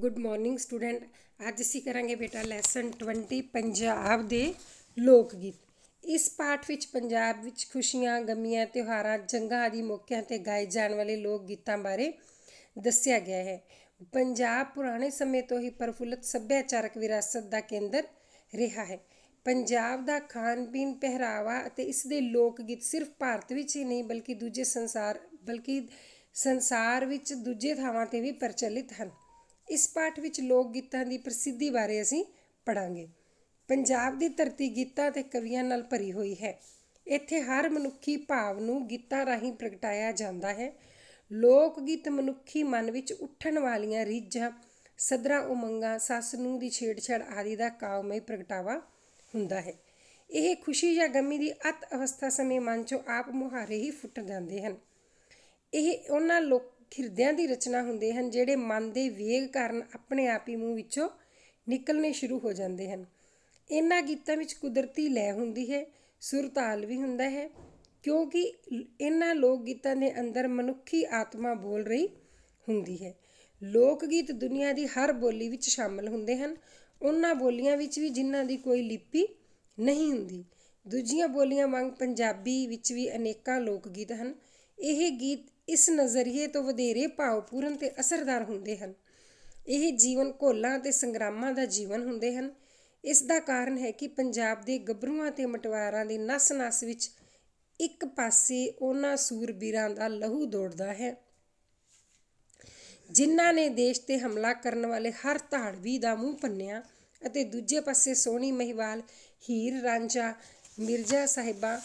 good morning student ਅੱਜ ਅਸੀਂ ਕਰਾਂਗੇ ਬੇਟਾ ਲੈਸਨ 20 ਪੰਜਾਬ ਦੇ ਲੋਕ ਗੀਤ ਇਸ ਪਾਠ ਵਿੱਚ ਪੰਜਾਬ ਵਿੱਚ ਖੁਸ਼ੀਆਂ ਗਮੀਆਂ ਤਿਉਹਾਰਾਂ ਜੰਗਾਂ ਆਦਿ ਮੌਕਿਆਂ ਤੇ ਗਾਏ ਜਾਣ ਵਾਲੇ ਲੋਕ ਗੀਤਾਂ ਬਾਰੇ ਦੱਸਿਆ ਗਿਆ ਹੈ ਪੰਜਾਬ ਪੁਰਾਣੇ ਸਮੇਂ ਤੋਂ ਹੀ ਪਰਫੁੱਲਤ ਸੱਭਿਆਚਾਰਕ ਵਿਰਾਸਤ ਦਾ ਕੇਂਦਰ ਰਿਹਾ ਹੈ ਪੰਜਾਬ ਦਾ ਖਾਣ ਪੀਣ ਪਹਿਰਾਵਾ ਅਤੇ ਇਸ ਦੇ ਲੋਕ ਗੀਤ ਸਿਰਫ ਭਾਰਤ ਵਿੱਚ ਹੀ ਨਹੀਂ ਬਲਕਿ ਦੂਜੇ ਸੰਸਾਰ ਬਲਕਿ ਸੰਸਾਰ ਵਿੱਚ ਦੂਜੇ ਥਾਵਾਂ ਤੇ ਵੀ ਪ੍ਰਚਲਿਤ ਹਨ ਇਸ ਪਾਠ ਵਿੱਚ ਲੋਕ ਗੀਤਾਂ ਦੀ ਪ੍ਰਸਿੱਧੀ ਬਾਰੇ ਅਸੀਂ ਪੜਾਂਗੇ ਪੰਜਾਬ ਦੀ ਧਰਤੀ ਗੀਤਾਂ ਤੇ ਕਵੀਆਂ ਨਾਲ ਭਰੀ ਹੋਈ ਹੈ ਇੱਥੇ ਹਰ ਮਨੁੱਖੀ ਭਾਵ ਨੂੰ ਗੀਤਾਂ ਰਾਹੀਂ ਪ੍ਰਗਟਾਇਆ ਜਾਂਦਾ ਹੈ ਲੋਕ ਗੀਤ ਮਨੁੱਖੀ ਮਨ ਵਿੱਚ ਉੱਠਣ ਵਾਲੀਆਂ ਰੀਝਾਂ ਸਦਰਾ ਉਮੰਗਾ ਸੱਸ ਨੂੰ ਦੀ ਛੇੜਛੜ ਆਦਿ ਦਾ ਕਾਵਮਈ ਪ੍ਰਗਟਾਵਾ ਹੁੰਦਾ ਹੈ ਇਹ ਖੁਸ਼ੀ ਜਾਂ ਗਮੀ ਦੀ ਅਤ ਅਵਸਥਾ ਸਮੇਂ ਮਨ ਚੋਂ ਆਪ ਮੁਹਾਰੇ ਹੀ ਫੁੱਟ ਜਾਂਦੇ ਹਨ ਇਹ ਉਹਨਾਂ ਲੋਕ ਖਿਰਦਿਆਂ ਦੀ ਰਚਨਾ ਹੁੰਦੇ ਹਨ ਜਿਹੜੇ ਮਨ ਦੇ ਵੇਗ ਕਾਰਨ ਆਪਣੇ ਆਪ ਹੀ ਮੂੰਹ ਵਿੱਚੋਂ ਨਿਕਲਨੇ ਸ਼ੁਰੂ ਹੋ ਜਾਂਦੇ ਹਨ ਇਹਨਾਂ ਗੀਤਾਂ ਵਿੱਚ ਕੁਦਰਤੀ ਲੈ ਹੁੰਦੀ ਹੈ ਸੁਰ ਤਾਲ ਵੀ ਹੁੰਦਾ ਹੈ ਕਿਉਂਕਿ ਇਹਨਾਂ ਲੋਕ ਗੀਤਾਂ ਦੇ ਅੰਦਰ ਮਨੁੱਖੀ ਆਤਮਾ ਬੋਲ ਰਹੀ ਹੁੰਦੀ ਹੈ ਲੋਕ ਗੀਤ ਦੁਨੀਆ ਦੀ ਹਰ ਬੋਲੀ ਵਿੱਚ ਸ਼ਾਮਲ ਹੁੰਦੇ ਹਨ ਉਹਨਾਂ ਬੋਲੀਆਂ ਵਿੱਚ ਵੀ ਜਿਨ੍ਹਾਂ ਦੀ ਕੋਈ ਲਿਪੀ ਨਹੀਂ ਹੁੰਦੀ ਦੂਜੀਆਂ ਬੋਲੀਆਂ ਵਾਂਗ ਪੰਜਾਬੀ ਵਿੱਚ ਵੀ ਅਨੇਕਾਂ ਲੋਕ ਗੀਤ ਹਨ ਇਹ ਗੀਤ ਇਸ ਨਜ਼ਰੀਏ ਤੋਂ ਵਧੇਰੇ ਭਾਵਪੂਰਨ ਤੇ ਅਸਰਦਾਰ ਹੁੰਦੇ ਹਨ ਇਹ ਜੀਵਨ ਕੋਲਾਂ ਤੇ ਸੰਗਰਾਮਾਂ ਦਾ ਜੀਵਨ ਹੁੰਦੇ ਹਨ ਇਸ ਦਾ ਕਾਰਨ ਹੈ ਕਿ ਪੰਜਾਬ ਦੇ ਗੱਭਰੂਆਂ ਤੇ ਮਟਵਾਰਾਂ ਦੇ ਨਸ-ਨਸ ਵਿੱਚ ਇੱਕ ਪਾਸੇ ਉਹਨਾਂ ਸੂਰਬੀਰਾਂ ਦਾ ਲਹੂ ਦੌੜਦਾ ਹੈ ਜਿਨ੍ਹਾਂ ਨੇ ਦੇਸ਼ ਤੇ ਹਮਲਾ ਕਰਨ ਵਾਲੇ ਹਰ ਧਾੜਵੀ ਦਾ ਮੂੰਹ ਪੰਨਿਆ ਅਤੇ ਦੂਜੇ ਪਾਸੇ ਸੋਹਣੀ ਮਹਿਵਾਲ ਹੀਰ ਰਾਂਝਾ ਮਿਰਜ਼ਾ ਸਾਹਿਬਾ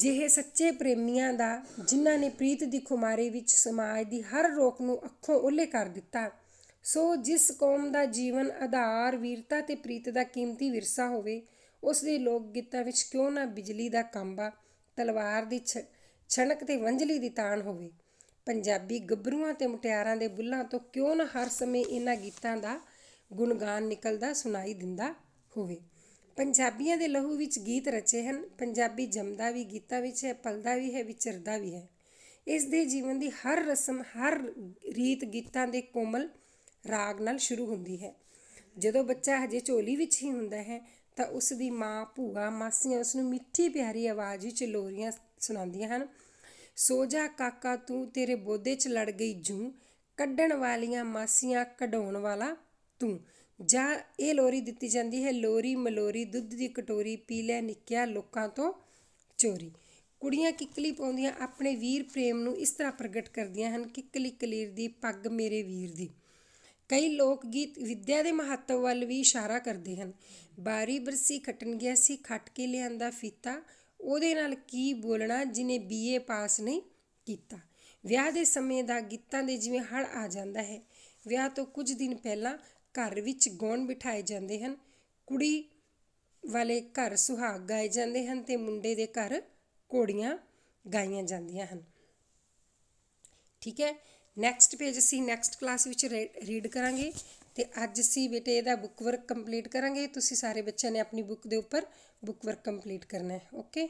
ਜਿਹੇ ਸੱਚੇ ਪ੍ਰੇਮੀਆਂ ਦਾ ਜਿਨ੍ਹਾਂ ਨੇ ਪ੍ਰੀਤ ਦੀ ਖੁਮਾਰੀ ਵਿੱਚ ਸਮਾਜ ਦੀ ਹਰ ਰੋਕ ਨੂੰ ਅੱਖੋਂ ਓਲੇ ਕਰ ਦਿੱਤਾ ਸੋ ਜਿਸ ਕੌਮ ਦਾ ਜੀਵਨ ਆਧਾਰ ਵੀਰਤਾ ਤੇ ਪ੍ਰੀਤ ਦਾ ਕੀਮਤੀ ਵਿਰਸਾ ਹੋਵੇ ਉਸ ਦੇ ਲੋਕ ਗੀਤਾਂ ਵਿੱਚ ਕਿਉਂ ਨਾ ਬਿਜਲੀ ਦਾ ਕੰਬਾ ਤਲਵਾਰ ਦੀ ਛਣਕ ਤੇ ਵੰਝਲੀ ਦੀ ਤਾਣ ਹੋਵੇ ਪੰਜਾਬੀ ਗੱਭਰੂਆਂ ਤੇ ਮੁਟਿਆਰਾਂ ਦੇ ਬੁੱਲਾਂ ਤੋਂ ਕਿਉਂ ਨਾ ਹਰ ਸਮੇਂ ਇਹਨਾਂ ਗੀਤਾਂ ਦਾ ਗੁਣਗਾਨ ਨਿਕਲਦਾ ਸੁਣਾਈ ਦਿੰਦਾ ਹੋਵੇ ਪੰਜਾਬੀਆਂ ਦੇ ਲਹੂ ਵਿੱਚ ਗੀਤ ਰਚੇ ਹਨ ਪੰਜਾਬੀ ਜਮਦਾ ਵੀ ਗੀਤਾ ਵਿੱਚ ਹੈ ਪਲਦਾ ਵੀ ਹੈ ਵਿਚਰਦਾ ਵੀ ਹੈ ਇਸ ਦੇ ਜੀਵਨ ਦੀ ਹਰ ਰਸਮ ਹਰ ਰੀਤ ਗੀਤਾਂ ਦੇ ਕੋਮਲ ਰਾਗ ਨਾਲ ਸ਼ੁਰੂ ਹੁੰਦੀ ਹੈ ਜਦੋਂ ਬੱਚਾ ਹਜੇ ਝੋਲੀ ਵਿੱਚ ਹੀ ਹੁੰਦਾ ਹੈ ਤਾਂ ਉਸ ਦੀ ਮਾਂ ਭੂਆ ਮਾਸੀਆਂ ਉਸ ਨੂੰ ਮਿੱਠੀ ਪਿਆਰੀ ਆਵਾਜ਼ ਵਿੱਚ ਲੋਰੀਆਂ ਸੁਣਾਉਂਦੀਆਂ ਹਨ ਸੋ ਜਾ ਕਾਕਾ ਤੂੰ ਤੇਰੇ ਬੋਦੇ 'ਚ ਲੜ ਗਈ ਜੂ ਕੱਢਣ ਵਾਲੀਆਂ ਮਾਸੀਆਂ ਕਢਾਉਣ ਵਾਲਾ ਤੂੰ ਜਾਂ ਇਹ ਲੋਰੀ ਦਿੱਤੀ ਜਾਂਦੀ ਹੈ ਲੋਰੀ ਮਲੋਰੀ ਦੁੱਧ ਦੀ ਕਟੋਰੀ ਪੀ ਲੈ ਨਿੱਕਿਆ ਲੋਕਾਂ ਤੋਂ ਚੋਰੀ ਕੁੜੀਆਂ ਕਿੱਕਲੀ ਪਾਉਂਦੀਆਂ ਆਪਣੇ ਵੀਰ ਪ੍ਰੇਮ ਨੂੰ ਇਸ ਤਰ੍ਹਾਂ ਪ੍ਰਗਟ ਕਰਦੀਆਂ ਹਨ ਕਿੱਕਲੀ ਕਲੀਰ ਦੀ ਪੱਗ ਮੇਰੇ ਵੀਰ ਦੀ ਕਈ ਲੋਕ ਗੀਤ ਵਿੱਦਿਆ ਦੇ ਮਹੱਤਵ ਵੱਲ ਵੀ ਇਸ਼ਾਰਾ ਕਰਦੇ ਹਨ ਬਾਰੀ ਬਰਸੀ ਖਟਣ ਗਿਆ ਸੀ ਖੱਟ ਕੇ ਲਿਆਂਦਾ ਫੀਤਾ ਉਹਦੇ ਨਾਲ ਕੀ ਬੋਲਣਾ ਜਿਨੇ ਬੀਏ ਪਾਸ ਨਹੀਂ ਕੀਤਾ ਵਿਆਹ ਦੇ ਸਮੇਂ ਦਾ ਗੀਤਾਂ ਦੇ ਜਿਵੇਂ ਹੜ ਆ ਜਾਂਦਾ ਹੈ ਵਿਆਹ ਤੋਂ ਕੁਝ ਦਿਨ ਪਹਿਲਾਂ ਘਰ ਵਿੱਚ ਗੌਣ ਬਿਠਾਏ ਜਾਂਦੇ ਹਨ ਕੁੜੀ ਵਾਲੇ ਘਰ ਸੁਹਾਗ ਗਾਏ ਜਾਂਦੇ ਹਨ ਤੇ ਮੁੰਡੇ ਦੇ ਘਰ ਕੋੜੀਆਂ ਗਾਈਆਂ ਜਾਂਦੀਆਂ ਹਨ ਠੀਕ ਹੈ ਨੈਕਸਟ ਪੇਜ ਅਸੀਂ ਨੈਕਸਟ ਕਲਾਸ ਵਿੱਚ ਰੀਡ ਕਰਾਂਗੇ ਤੇ ਅੱਜ ਅਸੀਂ ਬੇਟੇ ਇਹਦਾ ਬੁੱਕ ਵਰਕ ਕੰਪਲੀਟ ਕਰਾਂਗੇ ਤੁਸੀਂ ਸਾਰੇ ਬੱਚਿਆਂ ਨੇ ਆਪਣੀ ਬੁੱਕ ਦੇ ਉੱਪਰ ਬੁੱਕ ਵਰਕ ਕੰਪਲੀਟ ਕਰਨਾ ਹੈ ਓਕੇ